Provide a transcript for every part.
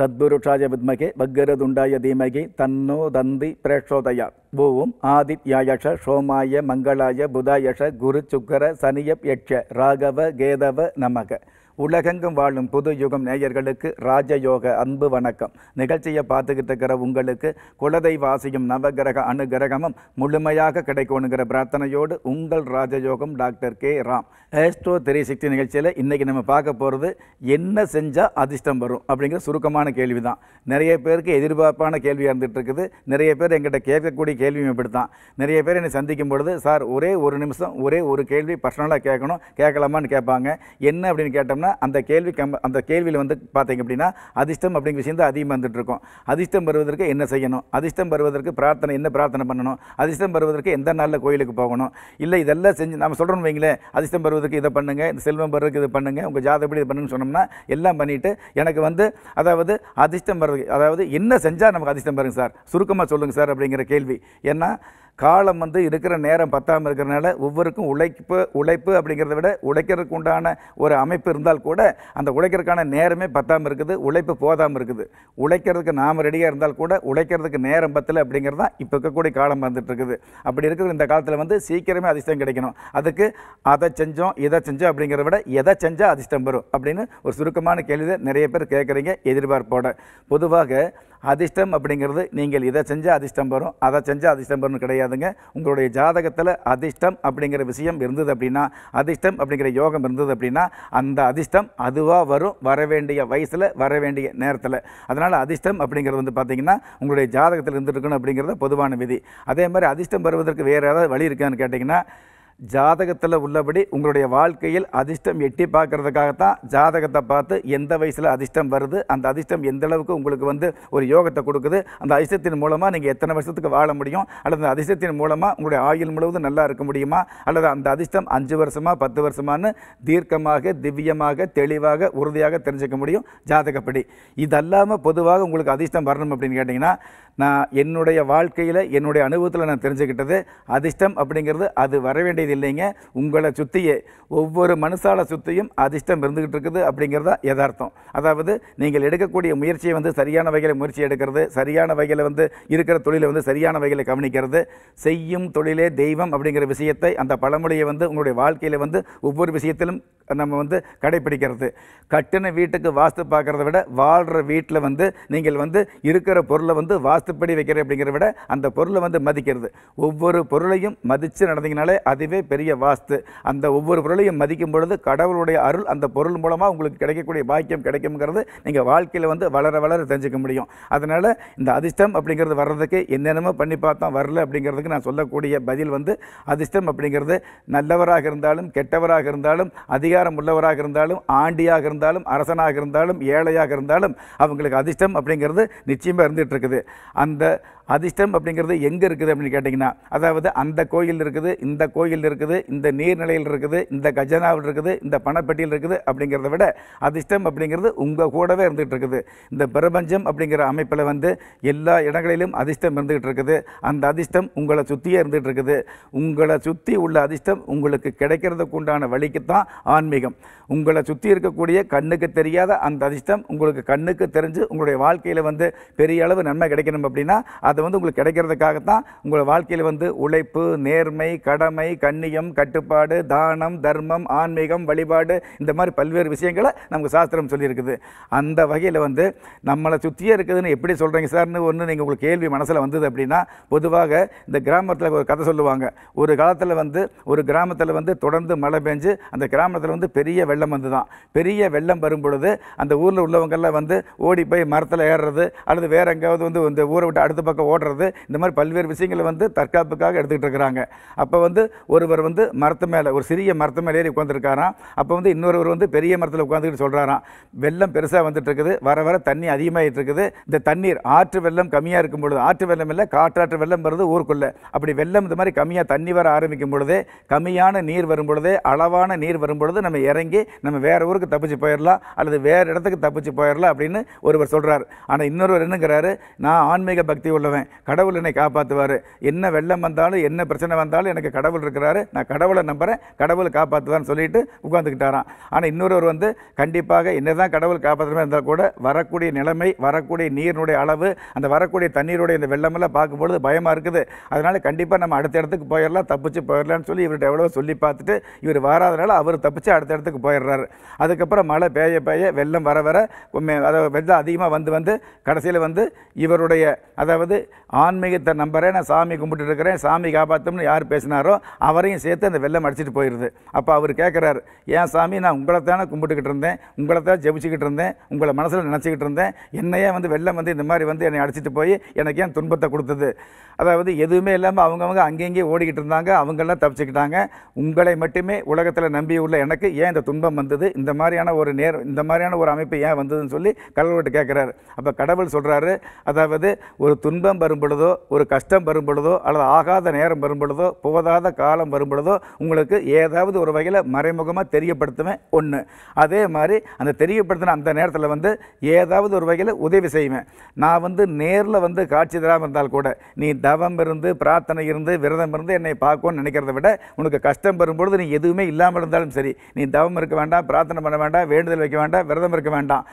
தத்புருஷாய வித்மகே பக்கரதுண்டாய தீமகி தன்னோ தந்தி பிரேஷோதயா பூவும் ஆதித்யாயஷ சோமாய மங்களாய புதாயஷ குரு சுக்கர சனியப் யட்ச ராகவ கேதவ நமக உலகெங்கும் வாழும் புது யுகம் நேயர்களுக்கு ராஜயோக அன்பு வணக்கம் நிகழ்ச்சியை பார்த்துக்கிட்டு இருக்கிற உங்களுக்கு குலதெய்வாசியும் நவகிரக அனுகிரகமும் முழுமையாக கிடைக்கணுங்கிற பிரார்த்தனையோடு உங்கள் Rajayogam doctor K Ram astro three sixty நிகழ்ச்சியில் இன்றைக்கி நம்ம பார்க்க போகிறது என்ன செஞ்சால் அதிர்ஷ்டம் வரும் அப்படிங்கிற சுருக்கமான கேள்வி தான் நிறைய பேருக்கு எதிர்பார்ப்பான கேள்வியாக இருந்துகிட்டு இருக்குது நிறைய பேர் எங்கிட்ட கேட்கக்கூடிய கேள்வியும் இப்படி தான் நிறைய பேர் என்னை சந்திக்கும் பொழுது சார் ஒரே ஒரு நிமிஷம் ஒரே ஒரு கேள்வி பர்சனலாக கேட்கணும் கேட்கலாமான்னு கேட்பாங்க என்ன அப்படின்னு கேட்டோம்னா அந்த கேள்வி கம் அந்த கேள்வியில் வந்து பார்த்தீங்க அப்படின்னா அதிர்ஷ்டம் அப்படிங்கிற விஷயம் தான் அதிகமாக வந்துட்டுருக்கும் அதிர்ஷ்டம் வருவதற்கு என்ன செய்யணும் அதிர்ஷ்டம் வருவதற்கு பிரார்த்தனை என்ன பிரார்த்தனை பண்ணணும் அதிர்ஷ்டம் வருவதற்கு எந்த நாளில் கோயிலுக்கு போகணும் இல்லை இதெல்லாம் செஞ்சு நம்ம சொல்கிறோம் வைங்களேன் அதிர்ஷ்டம் வருவதற்கு இதை பண்ணுங்கள் இந்த செல்வம் வருவதற்கு இது பண்ணுங்கள் உங்கள் ஜாதகப்படி இது பண்ணுன்னு சொன்னோம்னா எல்லாம் பண்ணிவிட்டு எனக்கு வந்து அதாவது அதிர்ஷ்டம் வருது அதாவது என்ன செஞ்சால் நமக்கு அதிர்ஷ்டம் வருங்க சார் சுருக்கமாக சொல்லுங்கள் சார் அப்படிங்கிற கேள்வி ஏன்னா காலம் வந்து இருக்கிற நேரம் பத்தாம இருக்கிறனால ஒவ்வொருக்கும் உழைப்பு உழைப்பு அப்படிங்கிறத விட உழைக்கிறதுக்கு உண்டான ஒரு அமைப்பு இருந்தால் கூட அந்த உழைக்கிறதுக்கான நேரமே பத்தாம இருக்குது உழைப்பு போதாமல் இருக்குது உழைக்கிறதுக்கு நாம் ரெடியாக இருந்தால் கூட உழைக்கிறதுக்கு நேரம் பத்தில் அப்படிங்கிறது தான் இப்போ இருக்கக்கூடிய காலம் வந்துட்டு இருக்குது அப்படி இருக்கிற இந்த காலத்தில் வந்து சீக்கிரமே அதிர்ஷ்டம் கிடைக்கணும் அதுக்கு அதை செஞ்சோம் இதை செஞ்சோம் அப்படிங்கிறத விட எதை செஞ்சால் அதிர்ஷ்டம் வரும் அப்படின்னு ஒரு சுருக்கமான கேள்வியை நிறைய பேர் கேட்குறீங்க எதிர்பார்ப்போட பொதுவாக அதிர்ஷ்டம் அப்படிங்கிறது நீங்கள் இதை செஞ்சால் அதிர்ஷ்டம் வரும் அதை செஞ்சால் அதிர்ஷ்டம் வரும்னு கிடையாதுங்க உங்களுடைய ஜாதகத்தில் அதிர்ஷ்டம் அப்படிங்கிற விஷயம் இருந்தது அப்படின்னா அதிர்ஷ்டம் அப்படிங்கிற யோகம் இருந்தது அப்படின்னா அந்த அதிர்ஷ்டம் அதுவாக வரும் வர வேண்டிய வயசில் வர வேண்டிய நேரத்தில் அதனால் அதிர்ஷ்டம் அப்படிங்கிறது வந்து பார்த்திங்கன்னா உங்களுடைய ஜாதகத்தில் இருந்துருக்கணும் அப்படிங்கிறத பொதுவான விதி அதே மாதிரி அதிர்ஷ்டம் வருவதற்கு வேறு ஏதாவது வழி இருக்கான்னு கேட்டிங்கன்னா ஜாதகத்தில் உள்ளபடி உங்களுடைய வாழ்க்கையில் அதிர்ஷ்டம் எட்டி பார்க்குறதுக்காகத்தான் ஜாதகத்தை பார்த்து எந்த வயசில் அதிர்ஷ்டம் வருது அந்த அதிர்ஷ்டம் எந்த அளவுக்கு உங்களுக்கு வந்து ஒரு யோகத்தை கொடுக்குது அந்த அதிர்ஷ்டத்தின் மூலமாக நீங்கள் எத்தனை வருஷத்துக்கு வாழ முடியும் அல்லது அந்த அதிர்ஷ்டத்தின் மூலமாக உங்களுடைய ஆயுள் முழுவதும் நல்லா இருக்க முடியுமா அல்லது அந்த அதிர்ஷ்டம் அஞ்சு வருஷமாக பத்து வருஷமானு தீர்க்கமாக திவ்யமாக தெளிவாக உறுதியாக தெரிஞ்சுக்க முடியும் ஜாதகப்படி இதல்லாமல் பொதுவாக உங்களுக்கு அதிர்ஷ்டம் வரணும் அப்படின்னு கேட்டிங்கன்னா நான் என்னுடைய வாழ்க்கையில் என்னுடைய அனுபவத்தில் நான் தெரிஞ்சுக்கிட்டது அதிர்ஷ்டம் அப்படிங்கிறது அது வர வேண்டியது இல்லைங்க உங்களை சுற்றியே ஒவ்வொரு மனுஷால சுற்றியும் அதிர்ஷ்டம் இருந்துக்கிட்டு இருக்குது அப்படிங்கிறத யதார்த்தம் அதாவது நீங்கள் எடுக்கக்கூடிய முயற்சியை வந்து சரியான வகையில் முயற்சி எடுக்கிறது சரியான வகையில் வந்து இருக்கிற தொழிலை வந்து சரியான வகையில் கவனிக்கிறது செய்யும் தொழிலே தெய்வம் அப்படிங்கிற விஷயத்தை அந்த பழமொழியை வந்து உங்களுடைய வாழ்க்கையில் வந்து ஒவ்வொரு விஷயத்திலும் நம்ம வந்து கடைபிடிக்கிறது கட்டின வீட்டுக்கு வாஸ்து பார்க்குறத விட வாழ்கிற வீட்டில் வந்து நீங்கள் வந்து இருக்கிற பொருளை வந்து வாஸ்து வாஸ்துப்படி வைக்கிறது அப்படிங்கிறத விட அந்த பொருளை வந்து மதிக்கிறது ஒவ்வொரு பொருளையும் மதித்து நடந்தீங்கனாலே அதுவே பெரிய வாஸ்து அந்த ஒவ்வொரு பொருளையும் மதிக்கும் பொழுது கடவுளுடைய அருள் அந்த பொருள் மூலமாக உங்களுக்கு கிடைக்கக்கூடிய பாக்கியம் கிடைக்குங்கிறது நீங்கள் வாழ்க்கையில் வந்து வளர வளர தெரிஞ்சுக்க முடியும் அதனால் இந்த அதிர்ஷ்டம் அப்படிங்கிறது வர்றதுக்கு என்னென்னமோ பண்ணி பார்த்தா வரல அப்படிங்கிறதுக்கு நான் சொல்லக்கூடிய பதில் வந்து அதிர்ஷ்டம் அப்படிங்கிறது நல்லவராக இருந்தாலும் கெட்டவராக இருந்தாலும் அதிகாரம் உள்ளவராக இருந்தாலும் ஆண்டியாக இருந்தாலும் அரசனாக இருந்தாலும் ஏழையாக இருந்தாலும் அவங்களுக்கு அதிர்ஷ்டம் அப்படிங்கிறது நிச்சயமாக இருந்துகிட்டு இருக்குது and அதிர்ஷ்டம் அப்படிங்கிறது எங்கே இருக்குது அப்படின்னு கேட்டிங்கன்னா அதாவது அந்த கோயில் இருக்குது இந்த கோயில் இருக்குது இந்த நீர்நிலையில் இருக்குது இந்த கஜனாவில் இருக்குது இந்த பணப்பட்டியில் இருக்குது அப்படிங்கிறத விட அதிர்ஷ்டம் அப்படிங்கிறது உங்கள் கூடவே இருந்துகிட்டு இருக்குது இந்த பிரபஞ்சம் அப்படிங்கிற அமைப்பில் வந்து எல்லா இடங்களிலும் அதிர்ஷ்டம் இருந்துகிட்டு இருக்குது அந்த அதிர்ஷ்டம் உங்களை சுற்றியே இருந்துகிட்டு இருக்குது உங்களை சுற்றி உள்ள அதிர்ஷ்டம் உங்களுக்கு கிடைக்கிறதுக்கு உண்டான வழிக்கு தான் ஆன்மீகம் உங்களை சுற்றி இருக்கக்கூடிய கண்ணுக்கு தெரியாத அந்த அதிர்ஷ்டம் உங்களுக்கு கண்ணுக்கு தெரிஞ்சு உங்களுடைய வாழ்க்கையில் வந்து பெரிய அளவு நன்மை கிடைக்கணும் அப்படின்னா அது வந்து உங்களுக்கு கிடைக்கிறதுக்காகத்தான் உங்கள் வாழ்க்கையில் வந்து உழைப்பு நேர்மை கடமை கண்ணியம் கட்டுப்பாடு தானம் தர்மம் ஆன்மீகம் வழிபாடு இந்த மாதிரி பல்வேறு விஷயங்களை நமக்கு சாஸ்திரம் சொல்லியிருக்குது அந்த வகையில் வந்து நம்மளை சுற்றியே இருக்குதுன்னு எப்படி சொல்கிறீங்க சார்னு ஒன்று நீங்கள் உங்களுக்கு கேள்வி மனசில் வந்தது அப்படின்னா பொதுவாக இந்த கிராமத்தில் ஒரு கதை சொல்லுவாங்க ஒரு காலத்தில் வந்து ஒரு கிராமத்தில் வந்து தொடர்ந்து மழை பெஞ்சு அந்த கிராமத்தில் வந்து பெரிய வெள்ளம் வந்து தான் பெரிய வெள்ளம் வரும் பொழுது அந்த ஊரில் உள்ளவங்கெல்லாம் வந்து ஓடி போய் மரத்தில் ஏறுறது அல்லது வேறு எங்கேயாவது வந்து இந்த ஊரை விட்டு அடுத்த பக்கம் ஓடுறது இந்த மாதிரி பல்வேறு விஷயங்களை வந்து தற்காப்புக்காக எடுத்துக்கிட்டு இருக்கிறாங்க அப்போ வந்து ஒருவர் வந்து மரத்து மேலே ஒரு சிறிய மரத்து மேலே ஏறி உட்காந்துருக்காராம் அப்போ வந்து இன்னொருவர் வந்து பெரிய மரத்தில் உட்காந்துக்கிட்டு சொல்கிறாராம் வெள்ளம் பெருசாக வந்துட்டு இருக்குது வர வர தண்ணி அதிகமாகிட்டு இருக்குது இந்த தண்ணீர் ஆற்று வெள்ளம் கம்மியாக இருக்கும் பொழுது ஆற்று வெள்ளம் இல்லை காற்றாற்று வெள்ளம் வருது ஊருக்குள்ளே அப்படி வெள்ளம் இந்த மாதிரி கம்மியாக தண்ணி வர ஆரம்பிக்கும் பொழுது கம்மியான நீர் வரும் பொழுது அளவான நீர் வரும் பொழுது நம்ம இறங்கி நம்ம வேறு ஊருக்கு தப்பிச்சு போயிடலாம் அல்லது வேறு இடத்துக்கு தப்பிச்சு போயிடலாம் அப்படின்னு ஒருவர் சொல்கிறார் ஆனால் இன்னொருவர் என்னங்கிறாரு நான் ஆன்மீக பக்தி உள்ளவன் பக்தவன் கடவுள் என்னை காப்பாற்றுவார் என்ன வெள்ளம் வந்தாலும் என்ன பிரச்சனை வந்தாலும் எனக்கு கடவுள் இருக்கிறாரு நான் கடவுளை நம்புகிறேன் கடவுள் காப்பாற்றுவார்னு சொல்லிட்டு உட்காந்துக்கிட்டாராம் ஆனால் இன்னொருவர் வந்து கண்டிப்பாக தான் கடவுள் காப்பாற்றுமே இருந்தால் கூட வரக்கூடிய நிலைமை வரக்கூடிய நீரினுடைய அளவு அந்த வரக்கூடிய தண்ணீருடைய இந்த வெள்ளமெல்லாம் பார்க்கும்பொழுது பயமாக இருக்குது அதனால் கண்டிப்பாக நம்ம அடுத்த இடத்துக்கு போயிடலாம் தப்பிச்சு போயிடலாம்னு சொல்லி இவர்கிட்ட எவ்வளோ சொல்லி பார்த்துட்டு இவர் வராதனால அவர் தப்பிச்சு அடுத்த இடத்துக்கு போயிடுறாரு அதுக்கப்புறம் மழை பெய்ய பெய்ய வெள்ளம் வர வர அதை வெள்ளம் அதிகமாக வந்து வந்து கடைசியில் வந்து இவருடைய அதாவது ஆன்மீகத்தை நம்புகிறேன் நான் சாமி கும்பிட்டு இருக்கிறேன் சாமி காப்பாற்றணும்னு யார் பேசினாரோ அவரையும் சேர்த்து அந்த வெள்ளம் அடிச்சிட்டு போயிடுது அப்போ அவர் கேட்குறாரு ஏன் சாமி நான் உங்களைத்தானே கும்பிட்டுக்கிட்டு இருந்தேன் உங்களைத்தான் ஜெபிச்சுக்கிட்டு இருந்தேன் உங்களை மனசில் நினச்சிக்கிட்டு இருந்தேன் என்னையே வந்து வெள்ளம் வந்து இந்த மாதிரி வந்து என்னை அடிச்சிட்டு போய் எனக்கு ஏன் துன்பத்தை கொடுத்தது அதாவது எதுவுமே இல்லாமல் அவங்கவுங்க அங்கேயும் ஓடிக்கிட்டு இருந்தாங்க அவங்களாம் தப்பிச்சுக்கிட்டாங்க உங்களை மட்டுமே உலகத்தில் நம்பி உள்ள எனக்கு ஏன் இந்த துன்பம் வந்தது இந்த மாதிரியான ஒரு நேரம் இந்த மாதிரியான ஒரு அமைப்பு ஏன் வந்ததுன்னு சொல்லி கடவுள்கிட்ட கேட்குறாரு அப்போ கடவுள் சொல்கிறாரு அதாவது ஒரு துன்பம் துன்பம் வரும் பொழுதோ ஒரு கஷ்டம் வரும் பொழுதோ அல்லது ஆகாத நேரம் வரும் பொழுதோ போதாத காலம் வரும் பொழுதோ உங்களுக்கு ஏதாவது ஒரு வகையில் மறைமுகமாக தெரியப்படுத்துவேன் ஒன்று அதே மாதிரி அந்த தெரியப்படுத்தின அந்த நேரத்தில் வந்து ஏதாவது ஒரு வகையில் உதவி செய்வேன் நான் வந்து நேரில் வந்து காட்சி தராமல் இருந்தால் கூட நீ தவம் இருந்து பிரார்த்தனை இருந்து விரதம் இருந்து என்னை பார்க்கணும்னு நினைக்கிறத விட உனக்கு கஷ்டம் வரும்பொழுது நீ எதுவுமே இல்லாமல் இருந்தாலும் சரி நீ தவம் இருக்க வேண்டாம் பிரார்த்தனை பண்ண வேண்டாம் வேண்டுதல் வைக்க வேண்டாம் விரதம் இருக்க வேண்டாம்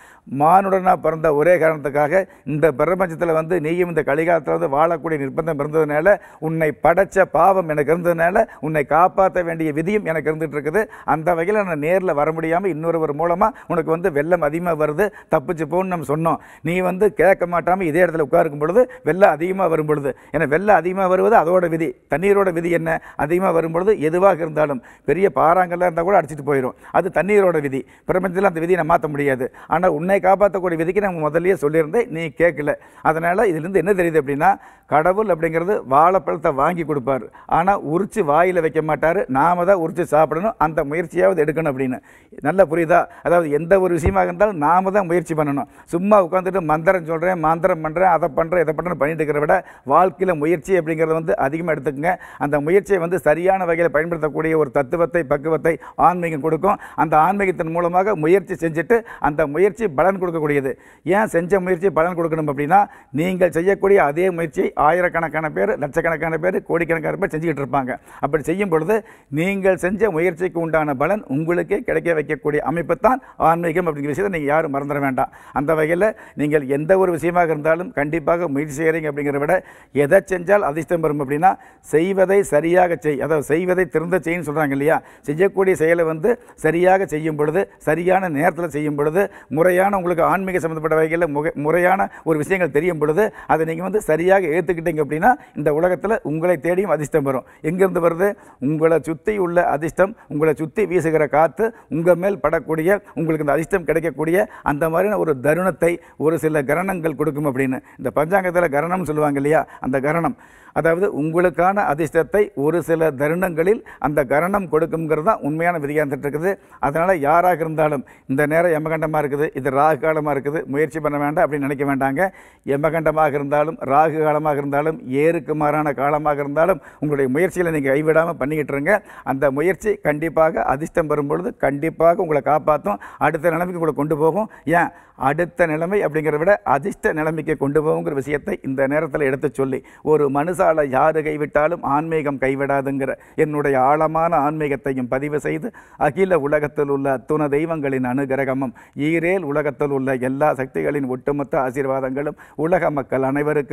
மானுடனாக பிறந்த ஒரே காரணத்துக்காக இந்த பிரபஞ்சத்தில் வந்து நீயும் இந்த கலை அதிகாரத்தில் வந்து வாழக்கூடிய நிர்பந்தம் இருந்ததுனால உன்னை படைச்ச பாவம் எனக்கு இருந்ததுனால உன்னை காப்பாற்ற வேண்டிய விதியும் எனக்கு இருந்துகிட்டு இருக்குது அந்த வகையில் நான் நேரில் வர முடியாமல் இன்னொருவர் மூலமாக உனக்கு வந்து வெள்ளம் அதிகமாக வருது தப்பிச்சு போன்னு நம்ம சொன்னோம் நீ வந்து கேட்க மாட்டாமல் இதே இடத்துல உட்காருக்கும் பொழுது வெள்ளம் அதிகமாக வரும் பொழுது ஏன்னா வெள்ளம் அதிகமாக வருவது அதோட விதி தண்ணீரோட விதி என்ன அதிகமாக வரும் பொழுது எதுவாக இருந்தாலும் பெரிய பாறாங்கல்லாம் இருந்தால் கூட அடிச்சிட்டு போயிடும் அது தண்ணீரோட விதி பிரபஞ்சத்தில் அந்த விதியை நான் மாற்ற முடியாது ஆனால் உன்னை காப்பாற்றக்கூடிய விதிக்கு நான் முதல்லயே சொல்லியிருந்தேன் நீ கேட்கல அதனால் இதுலேருந்து என்ன தெரியுது புரியுது அப்படின்னா கடவுள் அப்படிங்கிறது வாழைப்பழத்தை வாங்கி கொடுப்பார் ஆனால் உரித்து வாயில் வைக்க மாட்டார் நாம தான் உரித்து சாப்பிடணும் அந்த முயற்சியாவது எடுக்கணும் அப்படின்னு நல்லா புரியுதா அதாவது எந்த ஒரு விஷயமாக இருந்தாலும் நாம தான் முயற்சி பண்ணணும் சும்மா உட்காந்துட்டு மந்திரம் சொல்கிறேன் மந்திரம் பண்ணுறேன் அதை பண்ணுறேன் இதை பண்ணுறேன் பண்ணிட்டு இருக்கிற விட வாழ்க்கையில் முயற்சி அப்படிங்கிறத வந்து அதிகமாக எடுத்துக்கோங்க அந்த முயற்சியை வந்து சரியான வகையில் பயன்படுத்தக்கூடிய ஒரு தத்துவத்தை பக்குவத்தை ஆன்மீகம் கொடுக்கும் அந்த ஆன்மீகத்தின் மூலமாக முயற்சி செஞ்சுட்டு அந்த முயற்சி பலன் கொடுக்கக்கூடியது ஏன் செஞ்ச முயற்சி பலன் கொடுக்கணும் அப்படின்னா நீங்கள் செய்யக்கூடிய அதே முயற்சியை ஆயிரக்கணக்கான பேர் லட்சக்கணக்கான பேர் கோடிக்கணக்கான பேர் செஞ்சுக்கிட்டு இருப்பாங்க அப்படி செய்யும் பொழுது நீங்கள் செஞ்ச முயற்சிக்கு உண்டான பலன் உங்களுக்கே கிடைக்க வைக்கக்கூடிய அமைப்பு தான் ஆன்மீகம் அப்படிங்கிற விஷயத்தை நீங்கள் யாரும் மறந்துட வேண்டாம் அந்த வகையில் நீங்கள் எந்த ஒரு விஷயமாக இருந்தாலும் கண்டிப்பாக முயற்சி செய்கிறீங்க அப்படிங்கிறத விட எதை செஞ்சால் அதிர்ஷ்டம் வரும் அப்படின்னா செய்வதை சரியாக செய் அதாவது செய்வதை திறந்த செய்யன்னு சொல்கிறாங்க இல்லையா செய்யக்கூடிய செயலை வந்து சரியாக செய்யும் பொழுது சரியான நேரத்தில் செய்யும் பொழுது முறையான உங்களுக்கு ஆன்மீக சம்மந்தப்பட்ட வகையில் முறையான ஒரு விஷயங்கள் தெரியும் பொழுது அதை நீங்கள் வந்து வந்து சரியாக ஏற்றுக்கிட்டீங்க அப்படின்னா இந்த உலகத்தில் உங்களை தேடியும் அதிர்ஷ்டம் வரும் எங்கேருந்து வருது உங்களை சுற்றி உள்ள அதிர்ஷ்டம் உங்களை சுற்றி வீசுகிற காற்று உங்கள் மேல் படக்கூடிய உங்களுக்கு இந்த அதிர்ஷ்டம் கிடைக்கக்கூடிய அந்த மாதிரியான ஒரு தருணத்தை ஒரு சில கரணங்கள் கொடுக்கும் அப்படின்னு இந்த பஞ்சாங்கத்தில் கரணம்னு சொல்லுவாங்க இல்லையா அந்த கரணம் அதாவது உங்களுக்கான அதிர்ஷ்டத்தை ஒரு சில தருணங்களில் அந்த கரணம் கொடுக்குங்கிறது தான் உண்மையான விதியாந்துட்டு இருக்குது அதனால் யாராக இருந்தாலும் இந்த நேரம் யமகண்டமாக இருக்குது இது ராகு காலமாக இருக்குது முயற்சி பண்ண வேண்டாம் அப்படின்னு நினைக்க வேண்டாங்க யமகண்டமாக இருந்தாலும் ராகு காலமாக இருந்தாலும் ஏருக்கு மாறான காலமாக இருந்தாலும் உங்களுடைய முயற்சிகளை நீங்கள் கைவிடாமல் பண்ணிக்கிட்டு இருங்க அந்த முயற்சி கண்டிப்பாக அதிர்ஷ்டம் வரும்பொழுது கண்டிப்பாக உங்களை காப்பாற்றும் அடுத்த நிலைமைக்கு உங்களை கொண்டு போகும் ஏன் அடுத்த நிலைமை அப்படிங்கிறத விட அதிர்ஷ்ட நிலைமைக்கு கொண்டு போகுங்கிற விஷயத்தை இந்த நேரத்தில் எடுத்து சொல்லி ஒரு மனுஷால யார் கைவிட்டாலும் ஆன்மீகம் கைவிடாதுங்கிற என்னுடைய ஆழமான ஆன்மீகத்தையும் பதிவு செய்து அகில உலகத்தில் உள்ள துண தெய்வங்களின் அனுகிரகமும் ஈரேல் உலகத்தில் உள்ள எல்லா சக்திகளின் ஒட்டுமொத்த ஆசீர்வாதங்களும் உலக மக்கள் அனைவருக்கும்